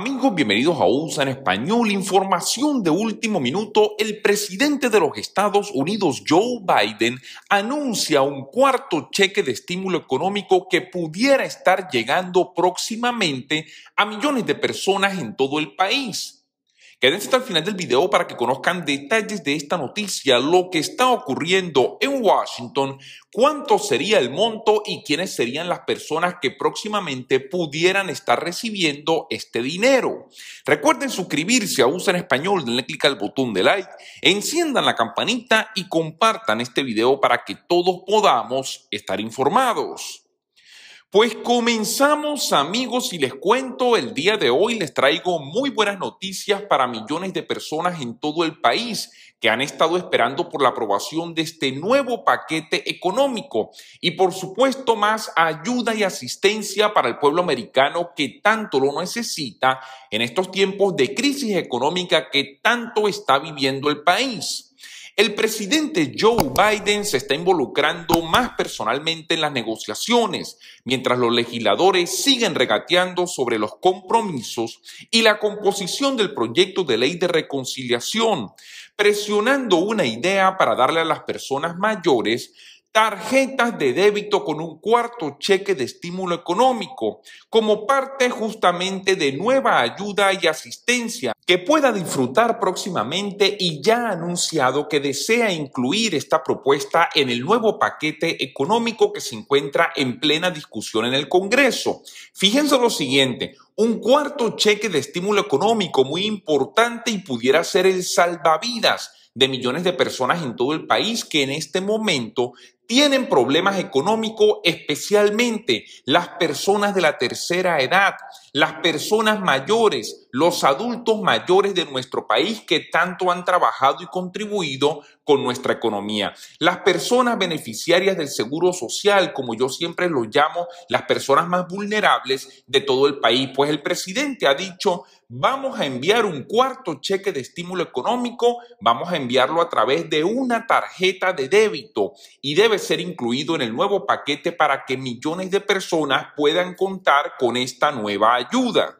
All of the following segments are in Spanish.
Amigos, bienvenidos a USA en español. Información de último minuto. El presidente de los Estados Unidos, Joe Biden, anuncia un cuarto cheque de estímulo económico que pudiera estar llegando próximamente a millones de personas en todo el país. Quédense hasta el final del video para que conozcan detalles de esta noticia, lo que está ocurriendo en Washington, cuánto sería el monto y quiénes serían las personas que próximamente pudieran estar recibiendo este dinero. Recuerden suscribirse a USA en Español, denle clic al botón de like, enciendan la campanita y compartan este video para que todos podamos estar informados. Pues comenzamos amigos y les cuento, el día de hoy les traigo muy buenas noticias para millones de personas en todo el país que han estado esperando por la aprobación de este nuevo paquete económico y por supuesto más ayuda y asistencia para el pueblo americano que tanto lo necesita en estos tiempos de crisis económica que tanto está viviendo el país. El presidente Joe Biden se está involucrando más personalmente en las negociaciones, mientras los legisladores siguen regateando sobre los compromisos y la composición del proyecto de ley de reconciliación, presionando una idea para darle a las personas mayores tarjetas de débito con un cuarto cheque de estímulo económico, como parte justamente de nueva ayuda y asistencia que pueda disfrutar próximamente y ya ha anunciado que desea incluir esta propuesta en el nuevo paquete económico que se encuentra en plena discusión en el Congreso. Fíjense lo siguiente, un cuarto cheque de estímulo económico muy importante y pudiera ser el salvavidas de millones de personas en todo el país que en este momento tienen problemas económicos, especialmente las personas de la tercera edad, las personas mayores, los adultos mayores de nuestro país que tanto han trabajado y contribuido con nuestra economía. Las personas beneficiarias del seguro social, como yo siempre lo llamo, las personas más vulnerables de todo el país. Pues el presidente ha dicho, vamos a enviar un cuarto cheque de estímulo económico, vamos a enviarlo a través de una tarjeta de débito y debe ser incluido en el nuevo paquete para que millones de personas puedan contar con esta nueva ayuda.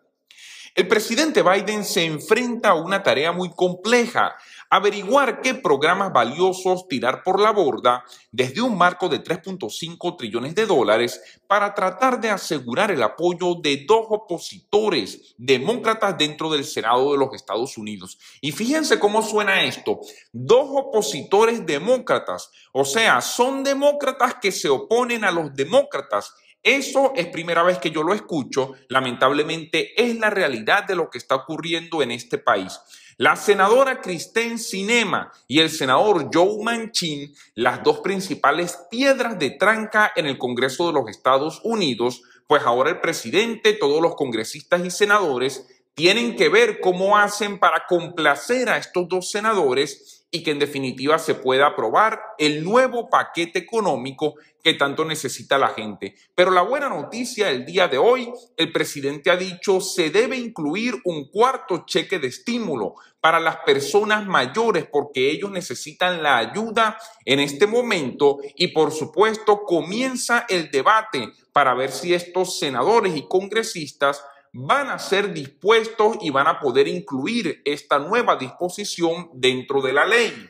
El presidente Biden se enfrenta a una tarea muy compleja Averiguar qué programas valiosos tirar por la borda desde un marco de 3.5 trillones de dólares para tratar de asegurar el apoyo de dos opositores demócratas dentro del Senado de los Estados Unidos. Y fíjense cómo suena esto. Dos opositores demócratas. O sea, son demócratas que se oponen a los demócratas eso es primera vez que yo lo escucho. Lamentablemente es la realidad de lo que está ocurriendo en este país. La senadora Kristen Sinema y el senador Joe Manchin, las dos principales piedras de tranca en el Congreso de los Estados Unidos, pues ahora el presidente, todos los congresistas y senadores tienen que ver cómo hacen para complacer a estos dos senadores y que en definitiva se pueda aprobar el nuevo paquete económico que tanto necesita la gente. Pero la buena noticia el día de hoy, el presidente ha dicho, se debe incluir un cuarto cheque de estímulo para las personas mayores porque ellos necesitan la ayuda en este momento y por supuesto comienza el debate para ver si estos senadores y congresistas van a ser dispuestos y van a poder incluir esta nueva disposición dentro de la ley.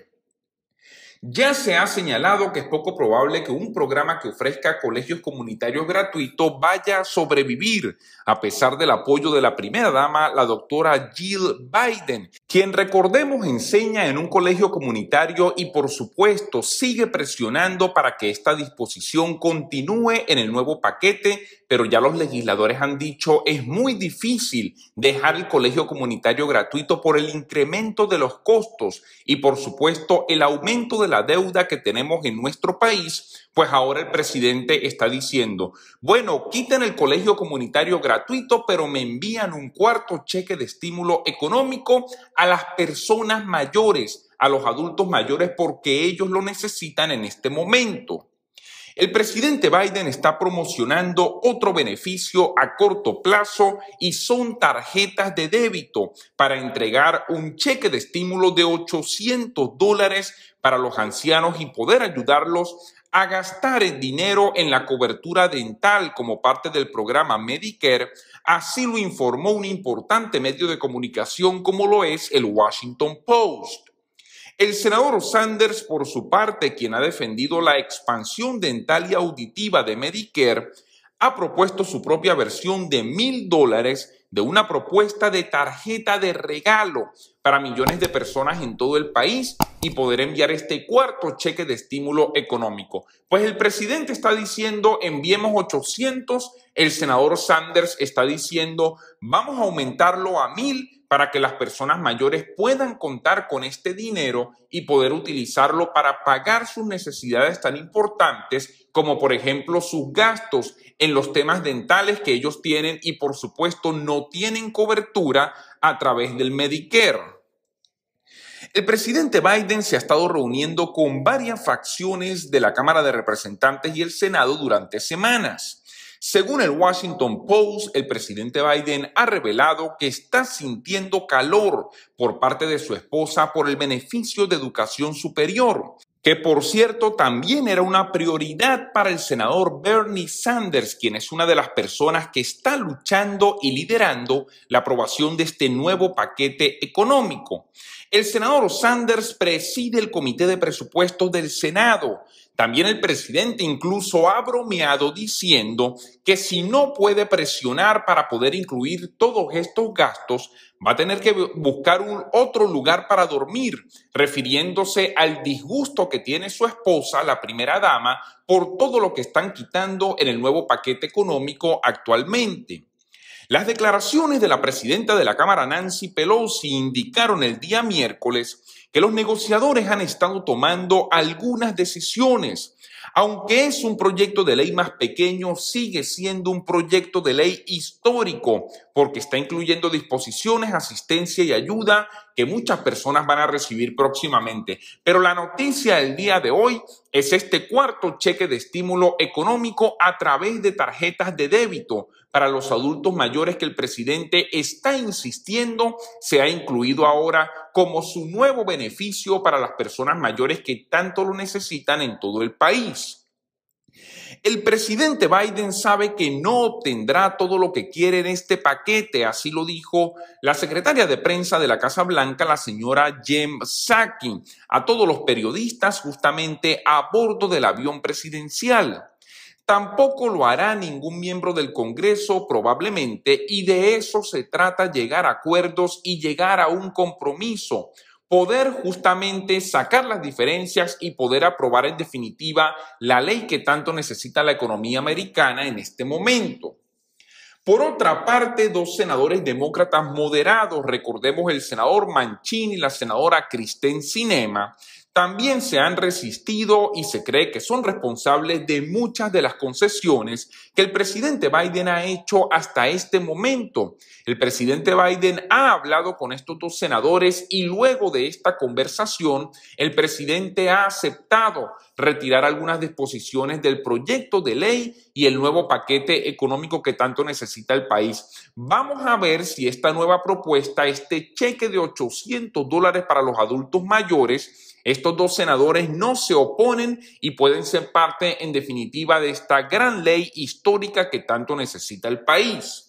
Ya se ha señalado que es poco probable que un programa que ofrezca colegios comunitarios gratuitos vaya a sobrevivir, a pesar del apoyo de la primera dama, la doctora Jill Biden, quien recordemos enseña en un colegio comunitario y por supuesto sigue presionando para que esta disposición continúe en el nuevo paquete pero ya los legisladores han dicho es muy difícil dejar el colegio comunitario gratuito por el incremento de los costos y por supuesto el aumento de la deuda que tenemos en nuestro país, pues ahora el presidente está diciendo, bueno, quiten el colegio comunitario gratuito, pero me envían un cuarto cheque de estímulo económico a las personas mayores, a los adultos mayores, porque ellos lo necesitan en este momento. El presidente Biden está promocionando otro beneficio a corto plazo y son tarjetas de débito para entregar un cheque de estímulo de 800 dólares para los ancianos y poder ayudarlos a gastar el dinero en la cobertura dental como parte del programa Medicare, así lo informó un importante medio de comunicación como lo es el Washington Post. El senador Sanders, por su parte, quien ha defendido la expansión dental y auditiva de Medicare, ha propuesto su propia versión de mil dólares de una propuesta de tarjeta de regalo para millones de personas en todo el país y poder enviar este cuarto cheque de estímulo económico. Pues el presidente está diciendo enviemos 800, el senador Sanders está diciendo vamos a aumentarlo a 1000 para que las personas mayores puedan contar con este dinero y poder utilizarlo para pagar sus necesidades tan importantes como por ejemplo sus gastos en los temas dentales que ellos tienen y por supuesto no tienen cobertura a través del Medicare. El presidente Biden se ha estado reuniendo con varias facciones de la Cámara de Representantes y el Senado durante semanas. Según el Washington Post, el presidente Biden ha revelado que está sintiendo calor por parte de su esposa por el beneficio de educación superior, que por cierto también era una prioridad para el senador Bernie Sanders, quien es una de las personas que está luchando y liderando la aprobación de este nuevo paquete económico. El senador Sanders preside el Comité de Presupuestos del Senado. También el presidente incluso ha bromeado diciendo que si no puede presionar para poder incluir todos estos gastos, va a tener que buscar un otro lugar para dormir, refiriéndose al disgusto que tiene su esposa, la primera dama, por todo lo que están quitando en el nuevo paquete económico actualmente. Las declaraciones de la presidenta de la Cámara, Nancy Pelosi, indicaron el día miércoles que los negociadores han estado tomando algunas decisiones. Aunque es un proyecto de ley más pequeño, sigue siendo un proyecto de ley histórico porque está incluyendo disposiciones, asistencia y ayuda que muchas personas van a recibir próximamente. Pero la noticia del día de hoy es este cuarto cheque de estímulo económico a través de tarjetas de débito para los adultos mayores que el presidente está insistiendo se ha incluido ahora como su nuevo beneficio para las personas mayores que tanto lo necesitan en todo el país. El presidente Biden sabe que no obtendrá todo lo que quiere en este paquete, así lo dijo la secretaria de prensa de la Casa Blanca, la señora Jem Psaki, a todos los periodistas justamente a bordo del avión presidencial. Tampoco lo hará ningún miembro del Congreso probablemente y de eso se trata llegar a acuerdos y llegar a un compromiso poder justamente sacar las diferencias y poder aprobar en definitiva la ley que tanto necesita la economía americana en este momento. Por otra parte, dos senadores demócratas moderados, recordemos el senador Manchin y la senadora Kristen Sinema, también se han resistido y se cree que son responsables de muchas de las concesiones que el presidente Biden ha hecho hasta este momento. El presidente Biden ha hablado con estos dos senadores y luego de esta conversación, el presidente ha aceptado retirar algunas disposiciones del proyecto de ley y el nuevo paquete económico que tanto necesita el país. Vamos a ver si esta nueva propuesta, este cheque de 800 dólares para los adultos mayores, estos dos senadores no se oponen y pueden ser parte, en definitiva, de esta gran ley histórica que tanto necesita el país.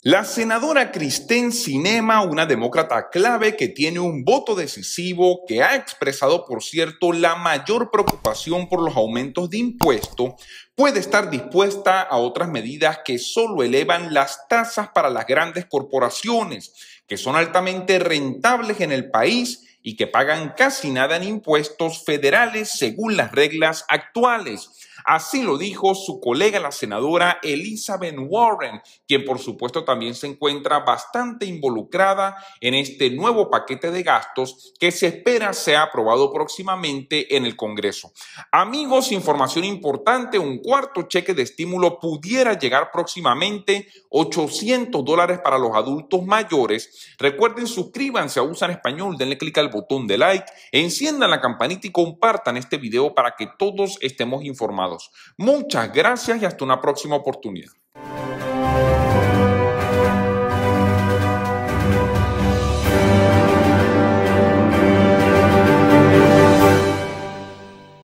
La senadora Kristen Sinema, una demócrata clave que tiene un voto decisivo, que ha expresado, por cierto, la mayor preocupación por los aumentos de impuestos, puede estar dispuesta a otras medidas que solo elevan las tasas para las grandes corporaciones, que son altamente rentables en el país y que pagan casi nada en impuestos federales según las reglas actuales. Así lo dijo su colega la senadora Elizabeth Warren, quien por supuesto también se encuentra bastante involucrada en este nuevo paquete de gastos que se espera sea aprobado próximamente en el Congreso. Amigos, información importante, un cuarto cheque de estímulo pudiera llegar próximamente 800 dólares para los adultos mayores. Recuerden, suscríbanse a Usan Español, denle clic al botón de like, enciendan la campanita y compartan este video para que todos estemos informados. Muchas gracias y hasta una próxima oportunidad.